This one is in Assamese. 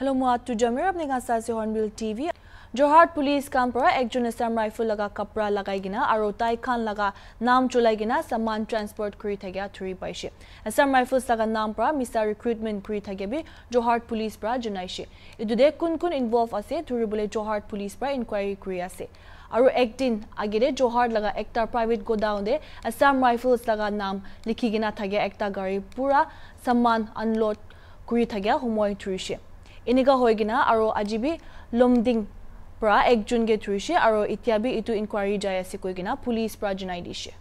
হেল্ল' মই আত্তুজমিৰ আপুনি কাছে আছে hornbill TV Jorhat police কামপৰা একজনে চেম ৰাইফল লগা কাপোৰা লগাই কিনা আৰু টাইখান লগা নাম চলাই কিনে চামান ট্ৰেন্সপৰ্ট কৰি থাকে আঁতৰি পাইছে চেম ৰাইফলছ লগা নাম পৰা মিছা ৰিক্ৰুইটমেণ্ট কৰি থাকে বুলি জহাৰট পুলিচ পৰা জনাইছে এইটোতে কোন কোন ইনভল্ভ আছে ধৰিবলৈ জহাৰট পুলিচ পৰা ইনকুৱাৰী কৰি আছে আৰু একদিন আগেৰে জহাৰ লগা এটা প্ৰাইভেট গোডাউনে চেম ৰাইফলছ লগা নাম লিখি কিনা থাকে এটা গাড়ী পূৰা চামান আনলোড কৰি থাকে সময় ধৰিছে এনেকুৱা হৈ কিনা আৰু আজি বি লমডিং পৰা একজনকে ধৰিছে আৰু এতিয়া বি এইটো ইনকুৱাৰী যায় আছে কৈ কিনা পুলিচ পৰা জনাই দিছে